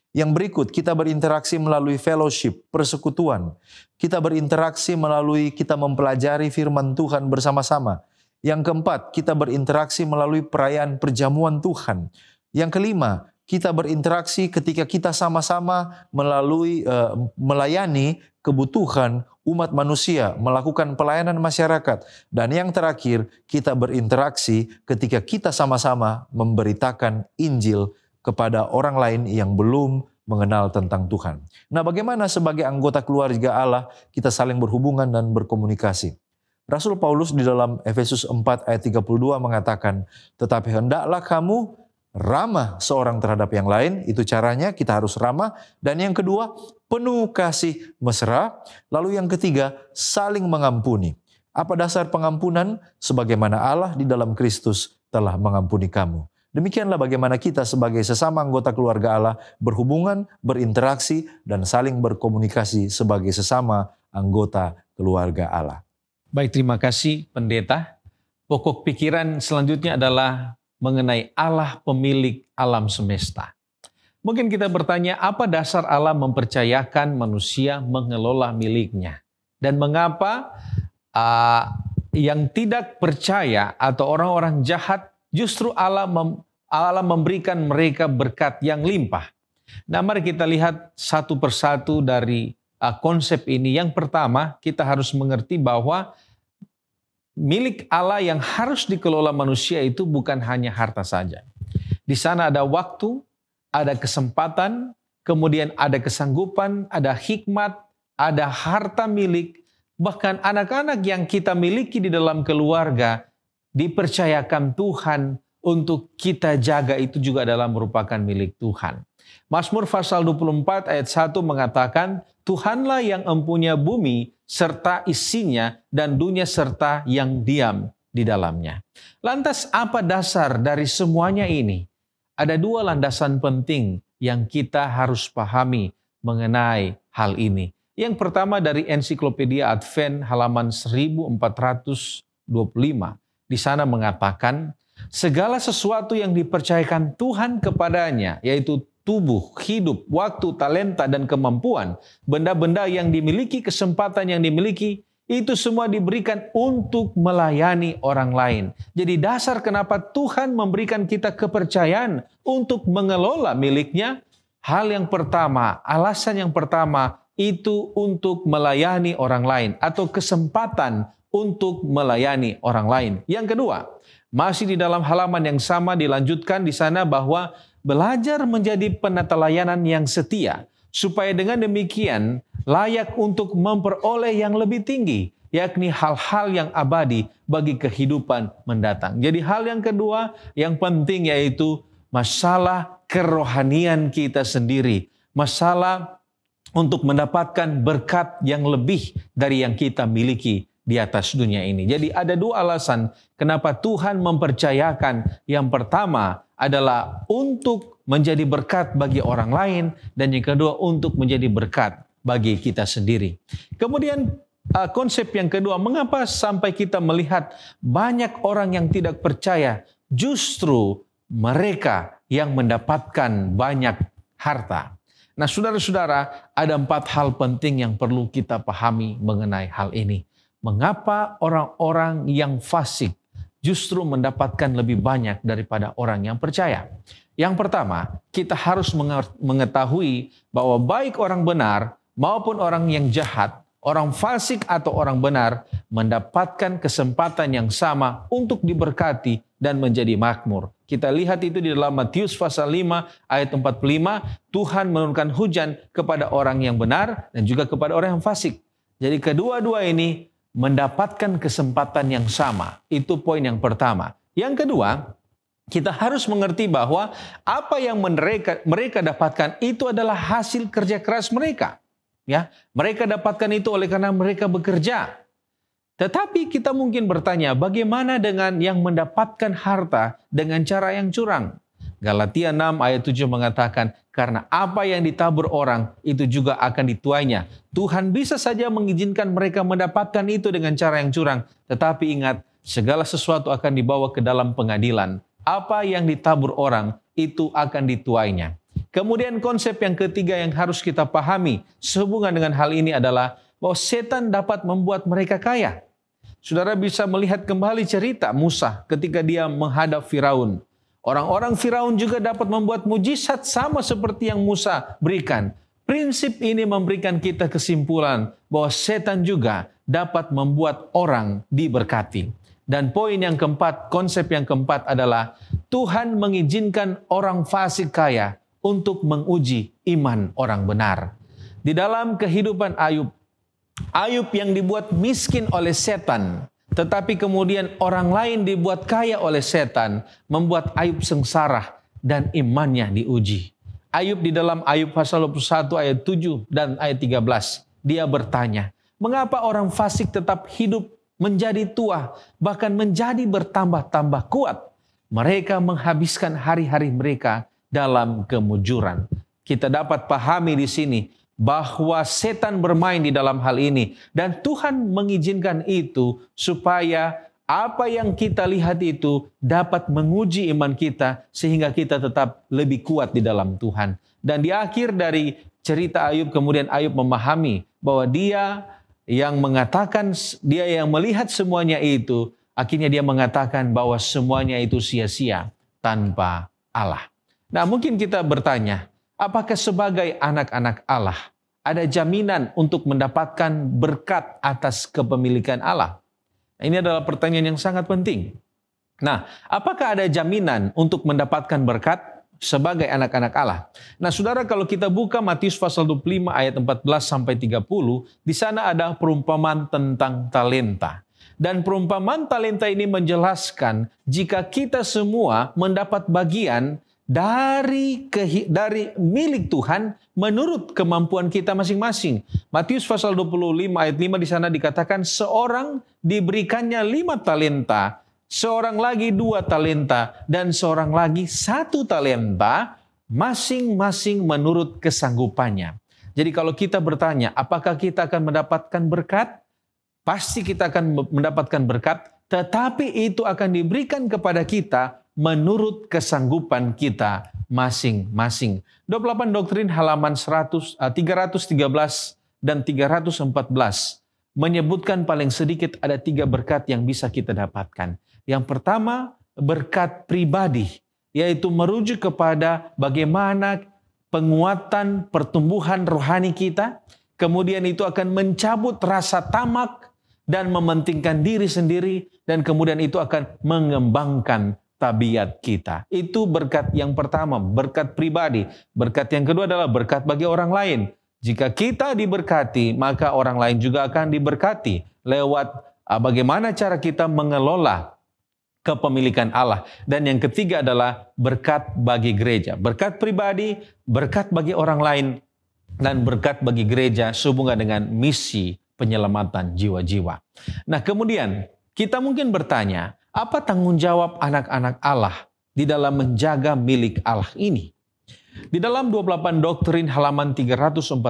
Yang berikut, kita berinteraksi melalui fellowship, persekutuan. Kita berinteraksi melalui kita mempelajari firman Tuhan bersama-sama. Yang keempat, kita berinteraksi melalui perayaan perjamuan Tuhan. Yang kelima, kita berinteraksi ketika kita sama-sama melalui uh, melayani kebutuhan umat manusia, melakukan pelayanan masyarakat. Dan yang terakhir, kita berinteraksi ketika kita sama-sama memberitakan Injil kepada orang lain yang belum mengenal tentang Tuhan. Nah, bagaimana sebagai anggota keluarga Allah kita saling berhubungan dan berkomunikasi? Rasul Paulus di dalam Efesus 4 ayat 32 mengatakan, "Tetapi hendaklah kamu ramah seorang terhadap yang lain." Itu caranya kita harus ramah dan yang kedua, penuh kasih mesra, lalu yang ketiga, saling mengampuni. Apa dasar pengampunan sebagaimana Allah di dalam Kristus telah mengampuni kamu? Demikianlah bagaimana kita sebagai sesama anggota keluarga Allah berhubungan, berinteraksi, dan saling berkomunikasi sebagai sesama anggota keluarga Allah. Baik, terima kasih pendeta. Pokok pikiran selanjutnya adalah mengenai Allah pemilik alam semesta. Mungkin kita bertanya apa dasar Allah mempercayakan manusia mengelola miliknya dan mengapa uh, yang tidak percaya atau orang-orang jahat justru Allah mem, Allah memberikan mereka berkat yang limpah. Nah, mari kita lihat satu persatu dari uh, konsep ini. Yang pertama, kita harus mengerti bahwa milik Allah yang harus dikelola manusia itu bukan hanya harta saja. Di sana ada waktu, ada kesempatan, kemudian ada kesanggupan, ada hikmat, ada harta milik, bahkan anak-anak yang kita miliki di dalam keluarga dipercayakan Tuhan untuk kita jaga itu juga adalah merupakan milik Tuhan. Mazmur pasal 24 ayat 1 mengatakan, Tuhanlah yang empunya bumi serta isinya dan dunia serta yang diam di dalamnya. Lantas apa dasar dari semuanya ini? Ada dua landasan penting yang kita harus pahami mengenai hal ini. Yang pertama dari ensiklopedia Advent halaman 1425 di sana mengatakan segala sesuatu yang dipercayakan Tuhan kepadanya yaitu tubuh, hidup, waktu, talenta dan kemampuan, benda-benda yang dimiliki, kesempatan yang dimiliki itu semua diberikan untuk melayani orang lain. Jadi dasar kenapa Tuhan memberikan kita kepercayaan untuk mengelola miliknya, hal yang pertama, alasan yang pertama itu untuk melayani orang lain atau kesempatan untuk melayani orang lain. Yang kedua, masih di dalam halaman yang sama dilanjutkan di sana bahwa belajar menjadi penata layanan yang setia supaya dengan demikian layak untuk memperoleh yang lebih tinggi yakni hal-hal yang abadi bagi kehidupan mendatang. Jadi hal yang kedua yang penting yaitu masalah kerohanian kita sendiri, masalah untuk mendapatkan berkat yang lebih dari yang kita miliki di atas dunia ini. Jadi ada dua alasan kenapa Tuhan mempercayakan. Yang pertama adalah untuk menjadi berkat bagi orang lain dan yang kedua untuk menjadi berkat bagi kita sendiri. Kemudian uh, konsep yang kedua, mengapa sampai kita melihat banyak orang yang tidak percaya justru mereka yang mendapatkan banyak harta. Nah, saudara-saudara, ada empat hal penting yang perlu kita pahami mengenai hal ini mengapa orang-orang yang fasik justru mendapatkan lebih banyak daripada orang yang percaya. Yang pertama, kita harus mengetahui bahwa baik orang benar maupun orang yang jahat, orang fasik atau orang benar mendapatkan kesempatan yang sama untuk diberkati dan menjadi makmur. Kita lihat itu di dalam Matius pasal 5 ayat 45, Tuhan menurunkan hujan kepada orang yang benar dan juga kepada orang yang fasik. Jadi kedua-dua ini mendapatkan kesempatan yang sama. Itu poin yang pertama. Yang kedua, kita harus mengerti bahwa apa yang mereka mereka dapatkan itu adalah hasil kerja keras mereka. Ya, mereka dapatkan itu oleh karena mereka bekerja. Tetapi kita mungkin bertanya, bagaimana dengan yang mendapatkan harta dengan cara yang curang? Galatia 6 ayat 7 mengatakan, karena apa yang ditabur orang itu juga akan dituainya. Tuhan bisa saja mengizinkan mereka mendapatkan itu dengan cara yang curang. Tetapi ingat, segala sesuatu akan dibawa ke dalam pengadilan. Apa yang ditabur orang itu akan dituainya. Kemudian konsep yang ketiga yang harus kita pahami sehubungan dengan hal ini adalah bahwa setan dapat membuat mereka kaya. Saudara bisa melihat kembali cerita Musa ketika dia menghadap Firaun. Orang-orang Firaun juga dapat membuat mujizat sama seperti yang Musa berikan. Prinsip ini memberikan kita kesimpulan bahwa setan juga dapat membuat orang diberkati. Dan poin yang keempat, konsep yang keempat adalah Tuhan mengizinkan orang fasik kaya untuk menguji iman orang benar. Di dalam kehidupan Ayub, Ayub yang dibuat miskin oleh setan, tetapi kemudian orang lain dibuat kaya oleh setan, membuat Ayub sengsara dan imannya diuji. Ayub di dalam Ayub pasal 21 ayat 7 dan ayat 13, dia bertanya, "Mengapa orang fasik tetap hidup menjadi tua, bahkan menjadi bertambah-tambah kuat?" Mereka menghabiskan hari-hari mereka dalam kemujuran. Kita dapat pahami di sini bahwa setan bermain di dalam hal ini dan Tuhan mengizinkan itu supaya apa yang kita lihat itu dapat menguji iman kita sehingga kita tetap lebih kuat di dalam Tuhan. Dan di akhir dari cerita Ayub kemudian Ayub memahami bahwa dia yang mengatakan dia yang melihat semuanya itu akhirnya dia mengatakan bahwa semuanya itu sia-sia tanpa Allah. Nah, mungkin kita bertanya, Apakah sebagai anak-anak Allah ada jaminan untuk mendapatkan berkat atas kepemilikan Allah? Nah, ini adalah pertanyaan yang sangat penting. Nah, apakah ada jaminan untuk mendapatkan berkat sebagai anak-anak Allah? Nah, Saudara kalau kita buka Matius pasal 25 ayat 14 sampai 30, di sana ada perumpamaan tentang talenta. Dan perumpamaan talenta ini menjelaskan jika kita semua mendapat bagian dari dari milik Tuhan menurut kemampuan kita masing-masing. Matius pasal 25 ayat 5 di sana dikatakan seorang diberikannya lima talenta, seorang lagi dua talenta, dan seorang lagi satu talenta, masing-masing menurut kesanggupannya. Jadi kalau kita bertanya, apakah kita akan mendapatkan berkat? Pasti kita akan mendapatkan berkat, tetapi itu akan diberikan kepada kita menurut kesanggupan kita masing-masing. 28 doktrin halaman 100, 313 eh, dan 314 menyebutkan paling sedikit ada tiga berkat yang bisa kita dapatkan. Yang pertama berkat pribadi, yaitu merujuk kepada bagaimana penguatan pertumbuhan rohani kita, kemudian itu akan mencabut rasa tamak dan mementingkan diri sendiri, dan kemudian itu akan mengembangkan tabiat kita. Itu berkat yang pertama, berkat pribadi. Berkat yang kedua adalah berkat bagi orang lain. Jika kita diberkati, maka orang lain juga akan diberkati lewat ah, bagaimana cara kita mengelola kepemilikan Allah. Dan yang ketiga adalah berkat bagi gereja, berkat pribadi, berkat bagi orang lain, dan berkat bagi gereja sehubungan dengan misi penyelamatan jiwa-jiwa. Nah, kemudian kita mungkin bertanya, apa tanggung jawab anak-anak Allah di dalam menjaga milik Allah ini? Di dalam 28 doktrin halaman 314,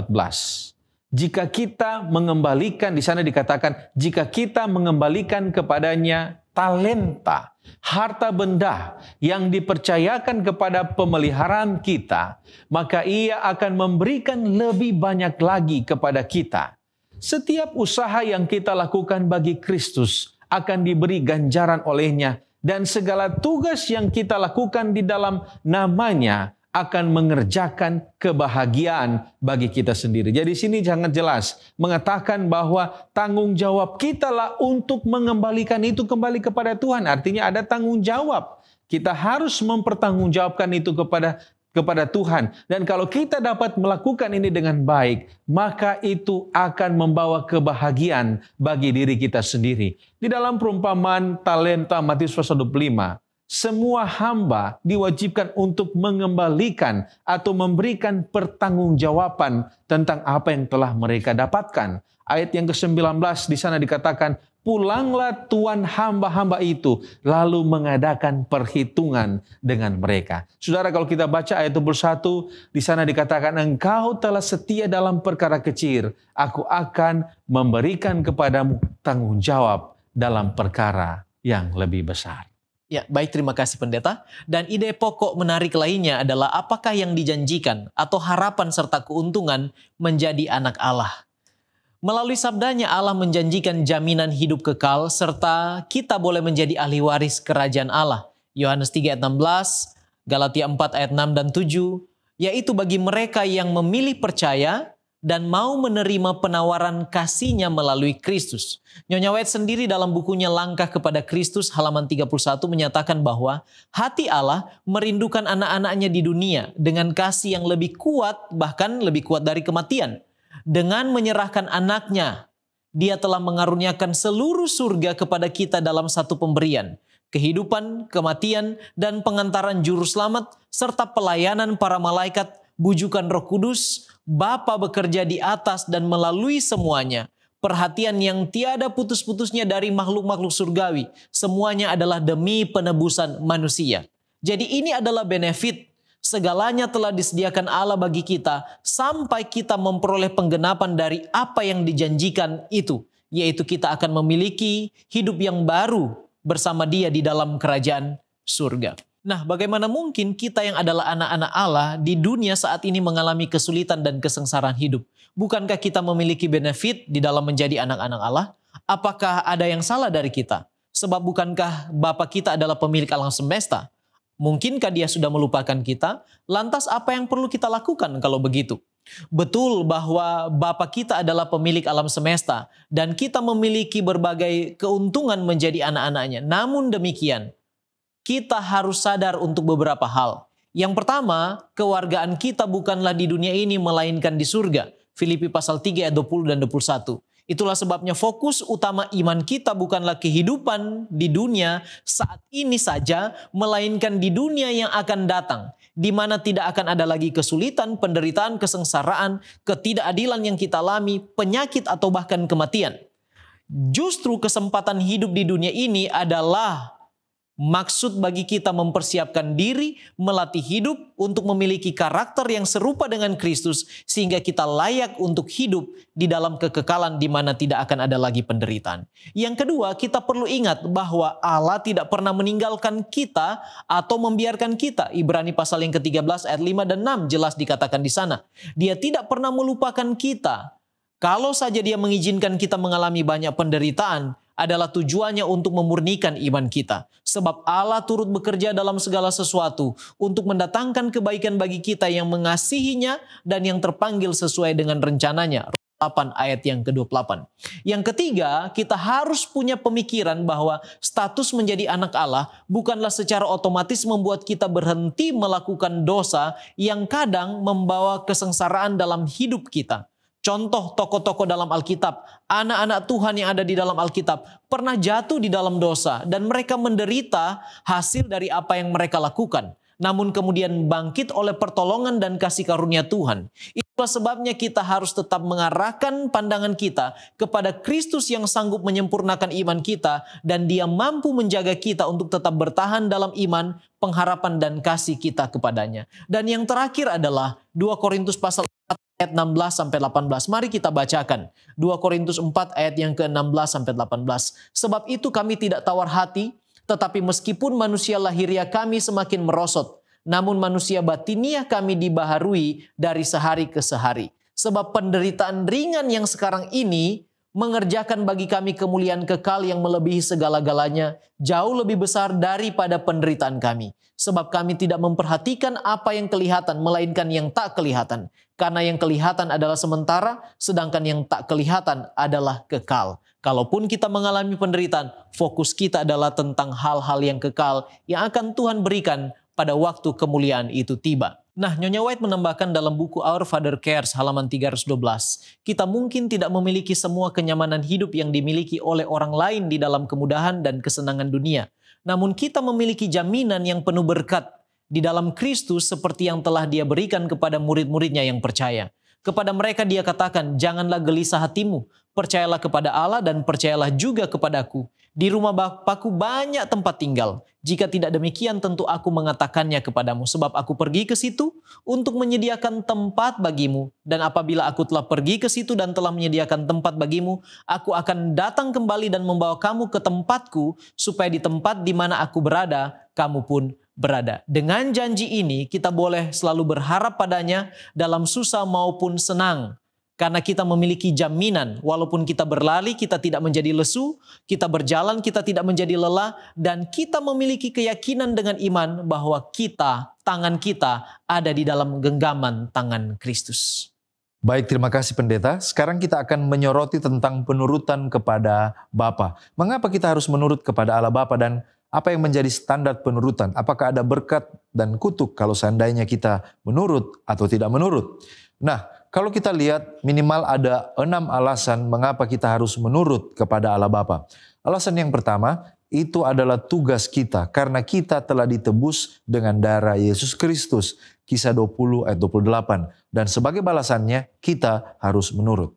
jika kita mengembalikan di sana dikatakan jika kita mengembalikan kepadanya talenta, harta benda yang dipercayakan kepada pemeliharaan kita, maka ia akan memberikan lebih banyak lagi kepada kita. Setiap usaha yang kita lakukan bagi Kristus akan diberi ganjaran olehnya dan segala tugas yang kita lakukan di dalam namanya akan mengerjakan kebahagiaan bagi kita sendiri. Jadi sini jangan jelas mengatakan bahwa tanggung jawab kita lah untuk mengembalikan itu kembali kepada Tuhan. Artinya ada tanggung jawab. Kita harus mempertanggungjawabkan itu kepada kepada Tuhan. Dan kalau kita dapat melakukan ini dengan baik, maka itu akan membawa kebahagiaan bagi diri kita sendiri. Di dalam perumpamaan talenta Matius pasal 25, semua hamba diwajibkan untuk mengembalikan atau memberikan pertanggungjawaban tentang apa yang telah mereka dapatkan. Ayat yang ke-19 di sana dikatakan, pulanglah tuan hamba-hamba itu, lalu mengadakan perhitungan dengan mereka. Saudara, kalau kita baca ayat 21, di sana dikatakan, Engkau telah setia dalam perkara kecil, aku akan memberikan kepadamu tanggung jawab dalam perkara yang lebih besar. Ya, baik terima kasih pendeta. Dan ide pokok menarik lainnya adalah apakah yang dijanjikan atau harapan serta keuntungan menjadi anak Allah Melalui sabdanya Allah menjanjikan jaminan hidup kekal serta kita boleh menjadi ahli waris kerajaan Allah. Yohanes 3 ayat 16, Galatia 4 ayat 6 dan 7, yaitu bagi mereka yang memilih percaya dan mau menerima penawaran kasihnya melalui Kristus. Nyonya White sendiri dalam bukunya Langkah kepada Kristus halaman 31 menyatakan bahwa hati Allah merindukan anak-anaknya di dunia dengan kasih yang lebih kuat bahkan lebih kuat dari kematian. Dengan menyerahkan anaknya, dia telah mengaruniakan seluruh surga kepada kita dalam satu pemberian. Kehidupan, kematian, dan pengantaran juru selamat serta pelayanan para malaikat, bujukan roh kudus, Bapa bekerja di atas dan melalui semuanya perhatian yang tiada putus-putusnya dari makhluk-makhluk surgawi. Semuanya adalah demi penebusan manusia. Jadi ini adalah benefit Segalanya telah disediakan Allah bagi kita sampai kita memperoleh penggenapan dari apa yang dijanjikan itu, yaitu kita akan memiliki hidup yang baru bersama Dia di dalam kerajaan surga. Nah, bagaimana mungkin kita yang adalah anak-anak Allah di dunia saat ini mengalami kesulitan dan kesengsaraan hidup? Bukankah kita memiliki benefit di dalam menjadi anak-anak Allah? Apakah ada yang salah dari kita? Sebab bukankah Bapak kita adalah pemilik alam semesta? Mungkinkah dia sudah melupakan kita? Lantas apa yang perlu kita lakukan kalau begitu? Betul bahwa Bapa kita adalah pemilik alam semesta dan kita memiliki berbagai keuntungan menjadi anak-anaknya. Namun demikian, kita harus sadar untuk beberapa hal. Yang pertama, kewargaan kita bukanlah di dunia ini melainkan di surga. Filipi pasal 3 ayat 20 dan 21. Itulah sebabnya fokus utama iman kita bukanlah kehidupan di dunia saat ini saja, melainkan di dunia yang akan datang, di mana tidak akan ada lagi kesulitan, penderitaan, kesengsaraan, ketidakadilan yang kita alami, penyakit atau bahkan kematian. Justru kesempatan hidup di dunia ini adalah Maksud bagi kita mempersiapkan diri, melatih hidup untuk memiliki karakter yang serupa dengan Kristus sehingga kita layak untuk hidup di dalam kekekalan di mana tidak akan ada lagi penderitaan. Yang kedua, kita perlu ingat bahwa Allah tidak pernah meninggalkan kita atau membiarkan kita. Ibrani pasal yang ke-13 ayat 5 dan 6 jelas dikatakan di sana. Dia tidak pernah melupakan kita. Kalau saja dia mengizinkan kita mengalami banyak penderitaan, adalah tujuannya untuk memurnikan iman kita. Sebab Allah turut bekerja dalam segala sesuatu untuk mendatangkan kebaikan bagi kita yang mengasihinya dan yang terpanggil sesuai dengan rencananya. 8 ayat yang ke-28. Yang ketiga, kita harus punya pemikiran bahwa status menjadi anak Allah bukanlah secara otomatis membuat kita berhenti melakukan dosa yang kadang membawa kesengsaraan dalam hidup kita. Contoh tokoh-tokoh dalam Alkitab, anak-anak Tuhan yang ada di dalam Alkitab pernah jatuh di dalam dosa dan mereka menderita hasil dari apa yang mereka lakukan. Namun kemudian bangkit oleh pertolongan dan kasih karunia Tuhan. Itulah sebabnya kita harus tetap mengarahkan pandangan kita kepada Kristus yang sanggup menyempurnakan iman kita dan dia mampu menjaga kita untuk tetap bertahan dalam iman, pengharapan dan kasih kita kepadanya. Dan yang terakhir adalah 2 Korintus pasal 4 ayat 16 sampai 18. Mari kita bacakan 2 Korintus 4 ayat yang ke-16 sampai 18. Sebab itu kami tidak tawar hati, tetapi meskipun manusia lahiriah ya kami semakin merosot, namun manusia batiniah kami dibaharui dari sehari ke sehari. Sebab penderitaan ringan yang sekarang ini mengerjakan bagi kami kemuliaan kekal yang melebihi segala-galanya, jauh lebih besar daripada penderitaan kami sebab kami tidak memperhatikan apa yang kelihatan, melainkan yang tak kelihatan. Karena yang kelihatan adalah sementara, sedangkan yang tak kelihatan adalah kekal. Kalaupun kita mengalami penderitaan, fokus kita adalah tentang hal-hal yang kekal yang akan Tuhan berikan pada waktu kemuliaan itu tiba. Nah, Nyonya White menambahkan dalam buku Our Father Cares halaman 312, kita mungkin tidak memiliki semua kenyamanan hidup yang dimiliki oleh orang lain di dalam kemudahan dan kesenangan dunia namun kita memiliki jaminan yang penuh berkat di dalam Kristus seperti yang telah dia berikan kepada murid-muridnya yang percaya. Kepada mereka dia katakan, janganlah gelisah hatimu, percayalah kepada Allah dan percayalah juga kepadaku. Di rumah Bapakku banyak tempat tinggal. Jika tidak demikian tentu aku mengatakannya kepadamu sebab aku pergi ke situ untuk menyediakan tempat bagimu. Dan apabila aku telah pergi ke situ dan telah menyediakan tempat bagimu, aku akan datang kembali dan membawa kamu ke tempatku supaya di tempat di mana aku berada, kamu pun berada. Dengan janji ini, kita boleh selalu berharap padanya dalam susah maupun senang, karena kita memiliki jaminan. Walaupun kita berlari, kita tidak menjadi lesu, kita berjalan, kita tidak menjadi lelah, dan kita memiliki keyakinan dengan iman bahwa kita, tangan kita, ada di dalam genggaman tangan Kristus. Baik, terima kasih pendeta. Sekarang kita akan menyoroti tentang penurutan kepada Bapa. Mengapa kita harus menurut kepada Allah Bapa dan apa yang menjadi standar penurutan? Apakah ada berkat dan kutuk kalau seandainya kita menurut atau tidak menurut? Nah, kalau kita lihat minimal ada enam alasan mengapa kita harus menurut kepada Allah Bapa. Alasan yang pertama, itu adalah tugas kita karena kita telah ditebus dengan darah Yesus Kristus. Kisah 20 ayat 28. Dan sebagai balasannya kita harus menurut.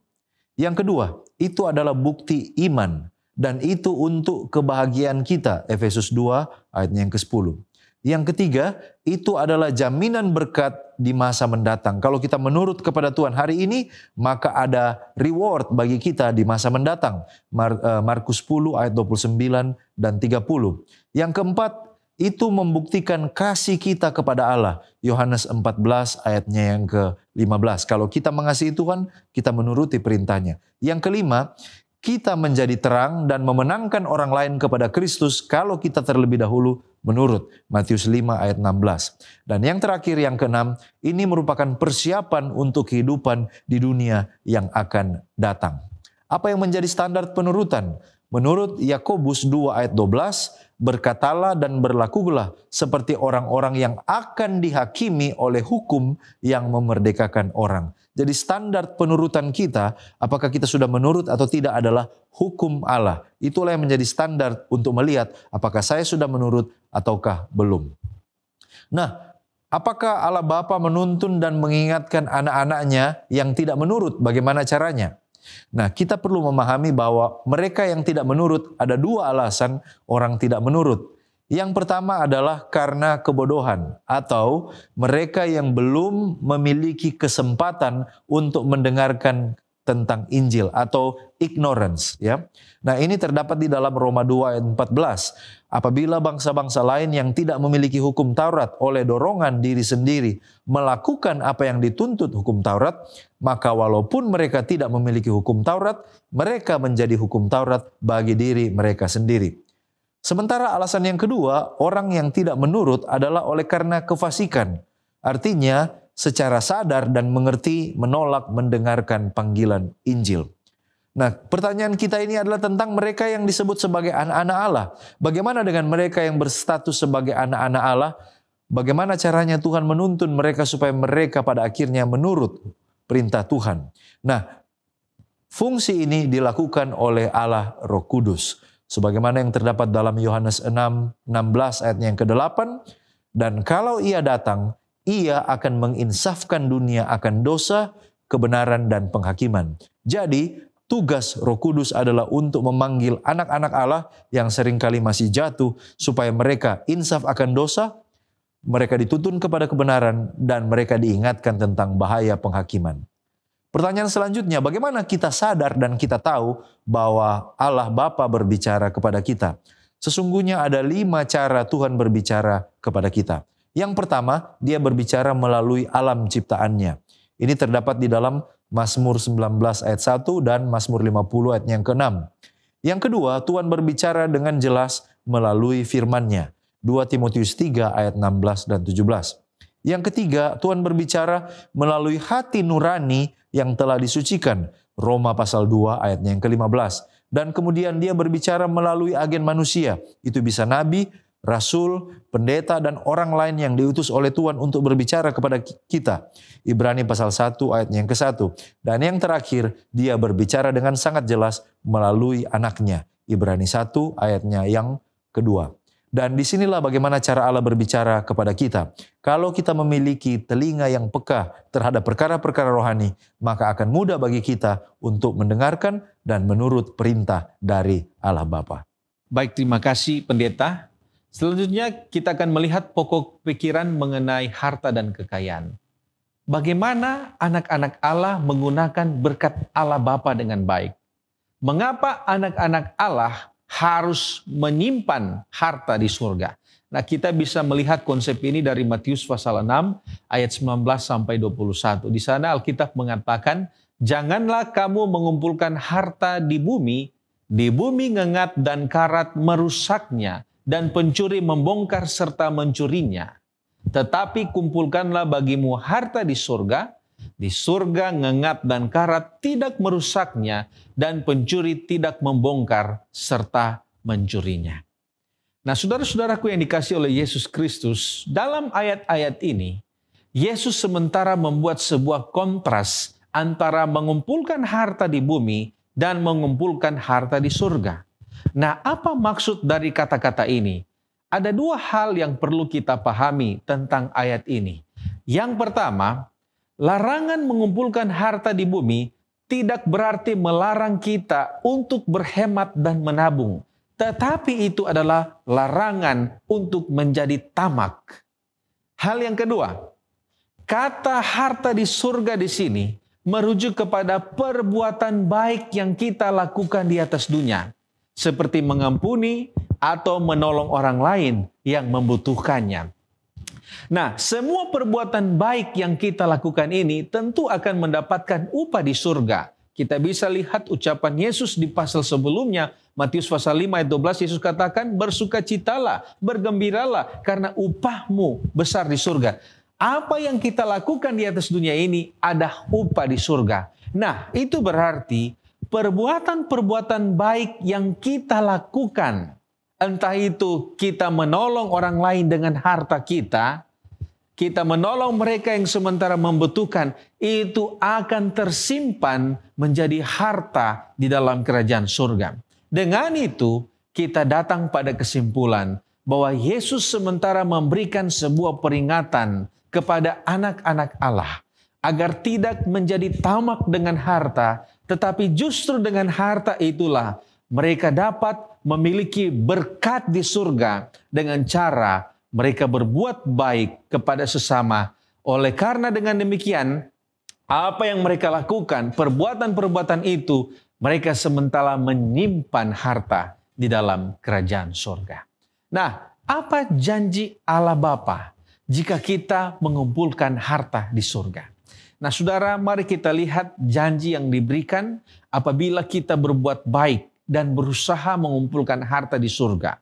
Yang kedua, itu adalah bukti iman dan itu untuk kebahagiaan kita. Efesus 2 ayatnya yang ke-10. Yang ketiga, itu adalah jaminan berkat di masa mendatang. Kalau kita menurut kepada Tuhan hari ini, maka ada reward bagi kita di masa mendatang. Eh, Markus 10 ayat 29 dan 30. Yang keempat, itu membuktikan kasih kita kepada Allah. Yohanes 14 ayatnya yang ke-15. Kalau kita mengasihi Tuhan, kita menuruti perintahnya. Yang kelima, kita menjadi terang dan memenangkan orang lain kepada Kristus kalau kita terlebih dahulu menurut Matius 5 ayat 16. Dan yang terakhir yang keenam, ini merupakan persiapan untuk kehidupan di dunia yang akan datang. Apa yang menjadi standar penurutan? Menurut Yakobus 2 ayat 12, berkatalah dan berlakulah seperti orang-orang yang akan dihakimi oleh hukum yang memerdekakan orang. Jadi standar penurutan kita, apakah kita sudah menurut atau tidak adalah hukum Allah. Itulah yang menjadi standar untuk melihat apakah saya sudah menurut ataukah belum. Nah, apakah Allah Bapa menuntun dan mengingatkan anak-anaknya yang tidak menurut bagaimana caranya? Nah, kita perlu memahami bahwa mereka yang tidak menurut ada dua alasan orang tidak menurut. Yang pertama adalah karena kebodohan atau mereka yang belum memiliki kesempatan untuk mendengarkan tentang Injil atau ignorance ya. Nah, ini terdapat di dalam Roma 2 ayat 14. Apabila bangsa-bangsa lain yang tidak memiliki hukum Taurat oleh dorongan diri sendiri melakukan apa yang dituntut hukum Taurat, maka walaupun mereka tidak memiliki hukum Taurat, mereka menjadi hukum Taurat bagi diri mereka sendiri. Sementara alasan yang kedua, orang yang tidak menurut adalah oleh karena kefasikan. Artinya, secara sadar dan mengerti menolak mendengarkan panggilan Injil. Nah, pertanyaan kita ini adalah tentang mereka yang disebut sebagai anak-anak Allah. Bagaimana dengan mereka yang berstatus sebagai anak-anak Allah? Bagaimana caranya Tuhan menuntun mereka supaya mereka pada akhirnya menurut perintah Tuhan? Nah, fungsi ini dilakukan oleh Allah Roh Kudus sebagaimana yang terdapat dalam Yohanes 6 16 ayatnya yang ke-8 dan kalau ia datang ia akan menginsafkan dunia akan dosa, kebenaran dan penghakiman. Jadi tugas Roh Kudus adalah untuk memanggil anak-anak Allah yang seringkali masih jatuh supaya mereka insaf akan dosa, mereka dituntun kepada kebenaran dan mereka diingatkan tentang bahaya penghakiman. Pertanyaan selanjutnya, bagaimana kita sadar dan kita tahu bahwa Allah Bapa berbicara kepada kita? Sesungguhnya ada lima cara Tuhan berbicara kepada kita. Yang pertama, dia berbicara melalui alam ciptaannya. Ini terdapat di dalam Mazmur 19 ayat 1 dan Mazmur 50 ayat yang ke-6. Yang kedua, Tuhan berbicara dengan jelas melalui firman-Nya. 2 Timotius 3 ayat 16 dan 17. Yang ketiga, Tuhan berbicara melalui hati nurani yang telah disucikan. Roma pasal 2 ayatnya yang ke-15. Dan kemudian dia berbicara melalui agen manusia. Itu bisa nabi, rasul, pendeta dan orang lain yang diutus oleh Tuhan untuk berbicara kepada kita. Ibrani pasal 1 ayatnya yang ke-1. Dan yang terakhir, dia berbicara dengan sangat jelas melalui anaknya. Ibrani 1 ayatnya yang kedua. Dan disinilah bagaimana cara Allah berbicara kepada kita. Kalau kita memiliki telinga yang peka terhadap perkara-perkara rohani, maka akan mudah bagi kita untuk mendengarkan dan menurut perintah dari Allah Bapa. Baik, terima kasih pendeta. Selanjutnya kita akan melihat pokok pikiran mengenai harta dan kekayaan. Bagaimana anak-anak Allah menggunakan berkat Allah Bapa dengan baik? Mengapa anak-anak Allah harus menyimpan harta di surga. Nah, kita bisa melihat konsep ini dari Matius pasal 6 ayat 19 sampai 21. Di sana Alkitab mengatakan, "Janganlah kamu mengumpulkan harta di bumi, di bumi ngengat dan karat merusaknya, dan pencuri membongkar serta mencurinya. Tetapi kumpulkanlah bagimu harta di surga, di surga ngengat dan karat tidak merusaknya dan pencuri tidak membongkar serta mencurinya. Nah saudara-saudaraku yang dikasih oleh Yesus Kristus, dalam ayat-ayat ini, Yesus sementara membuat sebuah kontras antara mengumpulkan harta di bumi dan mengumpulkan harta di surga. Nah apa maksud dari kata-kata ini? Ada dua hal yang perlu kita pahami tentang ayat ini. Yang pertama, Larangan mengumpulkan harta di bumi tidak berarti melarang kita untuk berhemat dan menabung, tetapi itu adalah larangan untuk menjadi tamak. Hal yang kedua, kata harta di surga di sini merujuk kepada perbuatan baik yang kita lakukan di atas dunia, seperti mengampuni atau menolong orang lain yang membutuhkannya. Nah, semua perbuatan baik yang kita lakukan ini tentu akan mendapatkan upah di surga. Kita bisa lihat ucapan Yesus di pasal sebelumnya, Matius pasal 5 ayat 12, Yesus katakan, bersukacitalah, bergembiralah, karena upahmu besar di surga. Apa yang kita lakukan di atas dunia ini ada upah di surga. Nah, itu berarti perbuatan-perbuatan baik yang kita lakukan entah itu kita menolong orang lain dengan harta kita, kita menolong mereka yang sementara membutuhkan, itu akan tersimpan menjadi harta di dalam kerajaan surga. Dengan itu, kita datang pada kesimpulan bahwa Yesus sementara memberikan sebuah peringatan kepada anak-anak Allah agar tidak menjadi tamak dengan harta, tetapi justru dengan harta itulah mereka dapat memiliki berkat di surga dengan cara mereka berbuat baik kepada sesama. Oleh karena dengan demikian, apa yang mereka lakukan, perbuatan-perbuatan itu, mereka sementara menyimpan harta di dalam kerajaan surga. Nah, apa janji Allah Bapa jika kita mengumpulkan harta di surga? Nah, saudara, mari kita lihat janji yang diberikan apabila kita berbuat baik dan berusaha mengumpulkan harta di surga.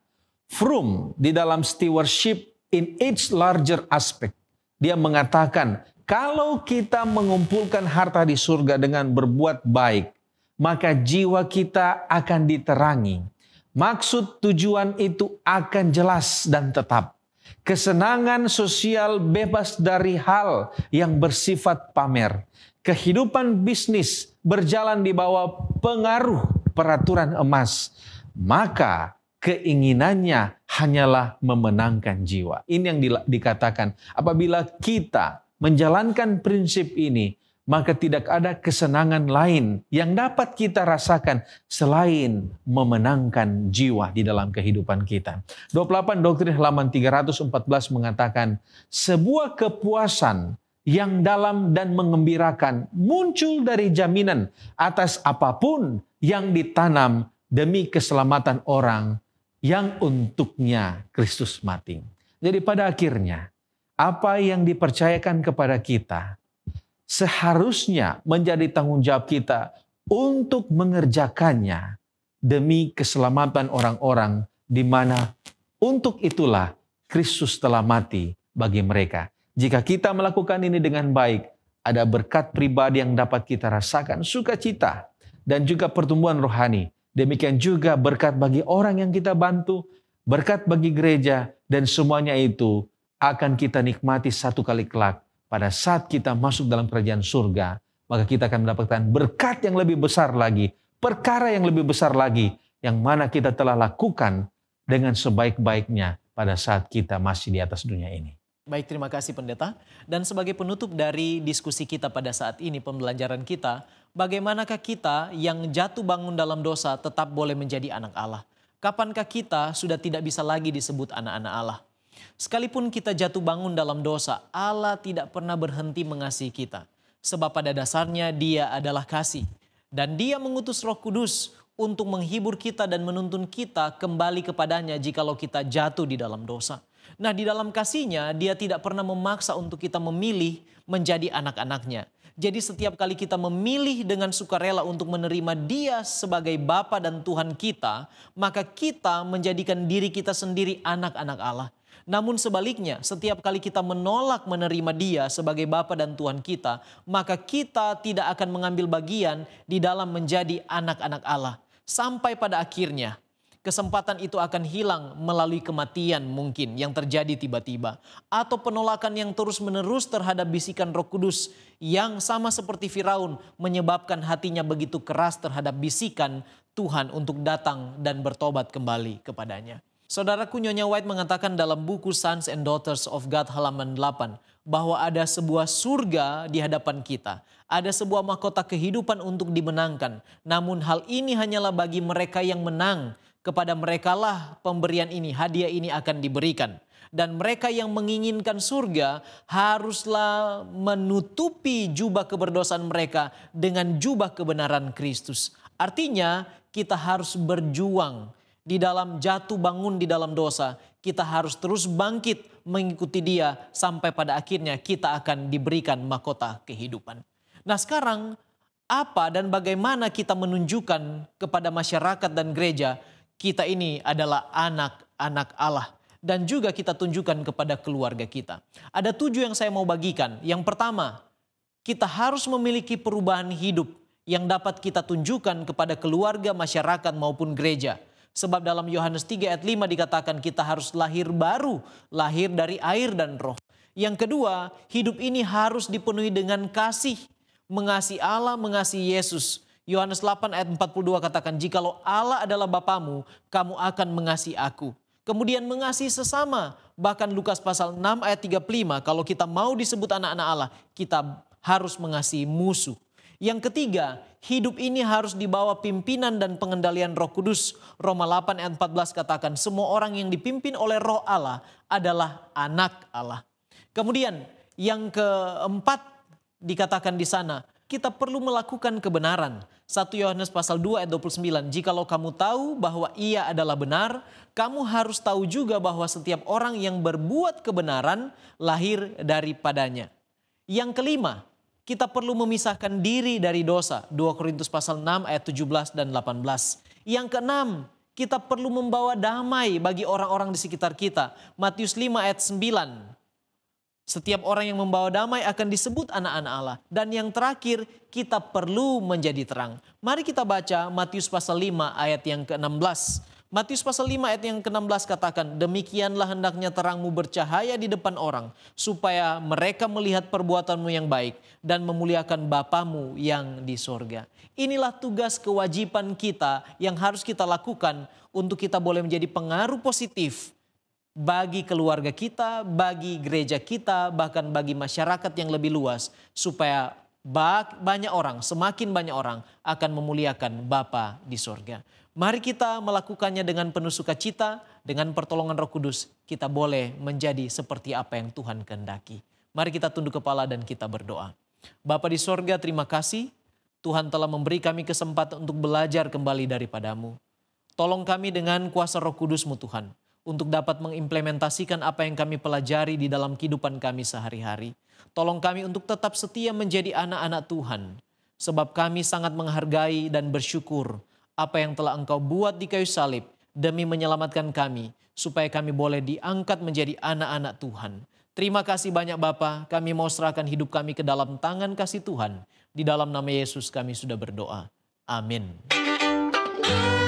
From di dalam stewardship in its larger aspect, dia mengatakan kalau kita mengumpulkan harta di surga dengan berbuat baik, maka jiwa kita akan diterangi. Maksud tujuan itu akan jelas dan tetap. Kesenangan sosial bebas dari hal yang bersifat pamer. Kehidupan bisnis berjalan di bawah pengaruh peraturan emas, maka keinginannya hanyalah memenangkan jiwa. Ini yang dikatakan, apabila kita menjalankan prinsip ini, maka tidak ada kesenangan lain yang dapat kita rasakan selain memenangkan jiwa di dalam kehidupan kita. 28 doktrin halaman 314 mengatakan sebuah kepuasan yang dalam dan mengembirakan muncul dari jaminan atas apapun yang ditanam demi keselamatan orang yang untuknya Kristus mati. Jadi pada akhirnya apa yang dipercayakan kepada kita seharusnya menjadi tanggung jawab kita untuk mengerjakannya demi keselamatan orang-orang di mana untuk itulah Kristus telah mati bagi mereka. Jika kita melakukan ini dengan baik, ada berkat pribadi yang dapat kita rasakan, sukacita, dan juga pertumbuhan rohani. Demikian juga berkat bagi orang yang kita bantu, berkat bagi gereja, dan semuanya itu akan kita nikmati satu kali kelak. Pada saat kita masuk dalam kerajaan surga, maka kita akan mendapatkan berkat yang lebih besar lagi, perkara yang lebih besar lagi, yang mana kita telah lakukan dengan sebaik-baiknya pada saat kita masih di atas dunia ini. Baik, terima kasih pendeta. Dan sebagai penutup dari diskusi kita pada saat ini, pembelajaran kita, bagaimanakah kita yang jatuh bangun dalam dosa tetap boleh menjadi anak Allah? Kapankah kita sudah tidak bisa lagi disebut anak-anak Allah? Sekalipun kita jatuh bangun dalam dosa, Allah tidak pernah berhenti mengasihi kita. Sebab pada dasarnya dia adalah kasih. Dan dia mengutus roh kudus untuk menghibur kita dan menuntun kita kembali kepadanya jikalau kita jatuh di dalam dosa. Nah di dalam kasihnya dia tidak pernah memaksa untuk kita memilih menjadi anak-anaknya. Jadi setiap kali kita memilih dengan sukarela untuk menerima dia sebagai Bapa dan Tuhan kita, maka kita menjadikan diri kita sendiri anak-anak Allah. Namun sebaliknya, setiap kali kita menolak menerima Dia sebagai Bapa dan Tuhan kita, maka kita tidak akan mengambil bagian di dalam menjadi anak-anak Allah. Sampai pada akhirnya, kesempatan itu akan hilang melalui kematian mungkin yang terjadi tiba-tiba. Atau penolakan yang terus-menerus terhadap bisikan roh kudus yang sama seperti Firaun menyebabkan hatinya begitu keras terhadap bisikan Tuhan untuk datang dan bertobat kembali kepadanya. Saudara Nyonya White mengatakan dalam buku Sons and Daughters of God halaman 8 bahwa ada sebuah surga di hadapan kita. Ada sebuah mahkota kehidupan untuk dimenangkan. Namun hal ini hanyalah bagi mereka yang menang kepada merekalah pemberian ini, hadiah ini akan diberikan. Dan mereka yang menginginkan surga haruslah menutupi jubah keberdosaan mereka dengan jubah kebenaran Kristus. Artinya kita harus berjuang di dalam jatuh bangun di dalam dosa. Kita harus terus bangkit mengikuti dia sampai pada akhirnya kita akan diberikan mahkota kehidupan. Nah sekarang apa dan bagaimana kita menunjukkan kepada masyarakat dan gereja kita ini adalah anak-anak Allah. Dan juga kita tunjukkan kepada keluarga kita. Ada tujuh yang saya mau bagikan. Yang pertama, kita harus memiliki perubahan hidup yang dapat kita tunjukkan kepada keluarga, masyarakat maupun gereja. Sebab dalam Yohanes 3 ayat 5 dikatakan kita harus lahir baru, lahir dari air dan roh. Yang kedua, hidup ini harus dipenuhi dengan kasih, mengasihi Allah, mengasihi Yesus. Yohanes 8 ayat 42 katakan, Jikalau Allah adalah Bapamu, kamu akan mengasihi aku. Kemudian mengasihi sesama. Bahkan Lukas pasal 6 ayat 35, kalau kita mau disebut anak-anak Allah, kita harus mengasihi musuh. Yang ketiga, hidup ini harus dibawa pimpinan dan pengendalian Roh Kudus. Roma 8 ayat 14 katakan, semua orang yang dipimpin oleh Roh Allah adalah anak Allah. Kemudian yang keempat dikatakan di sana, kita perlu melakukan kebenaran. 1 Yohanes pasal 2 ayat 29. Jikalau kamu tahu bahwa ia adalah benar, kamu harus tahu juga bahwa setiap orang yang berbuat kebenaran lahir daripadanya. Yang kelima, kita perlu memisahkan diri dari dosa. 2 Korintus pasal 6 ayat 17 dan 18. Yang keenam, kita perlu membawa damai bagi orang-orang di sekitar kita. Matius 5 ayat 9. Setiap orang yang membawa damai akan disebut anak-anak Allah. Dan yang terakhir, kita perlu menjadi terang. Mari kita baca Matius pasal 5 ayat yang ke-16. Matius pasal 5 ayat yang ke-16 katakan, Demikianlah hendaknya terangmu bercahaya di depan orang, supaya mereka melihat perbuatanmu yang baik dan memuliakan Bapamu yang di sorga. Inilah tugas kewajiban kita yang harus kita lakukan untuk kita boleh menjadi pengaruh positif bagi keluarga kita, bagi gereja kita, bahkan bagi masyarakat yang lebih luas, supaya banyak orang, semakin banyak orang akan memuliakan Bapa di sorga. Mari kita melakukannya dengan penuh sukacita, dengan pertolongan Roh Kudus, kita boleh menjadi seperti apa yang Tuhan kehendaki. Mari kita tunduk kepala dan kita berdoa. Bapa di sorga, terima kasih. Tuhan telah memberi kami kesempatan untuk belajar kembali daripadamu. Tolong kami dengan kuasa roh kudusmu Tuhan untuk dapat mengimplementasikan apa yang kami pelajari di dalam kehidupan kami sehari-hari. Tolong kami untuk tetap setia menjadi anak-anak Tuhan, sebab kami sangat menghargai dan bersyukur apa yang telah Engkau buat di kayu salib demi menyelamatkan kami, supaya kami boleh diangkat menjadi anak-anak Tuhan. Terima kasih banyak Bapa, kami mau serahkan hidup kami ke dalam tangan kasih Tuhan. Di dalam nama Yesus kami sudah berdoa. Amin.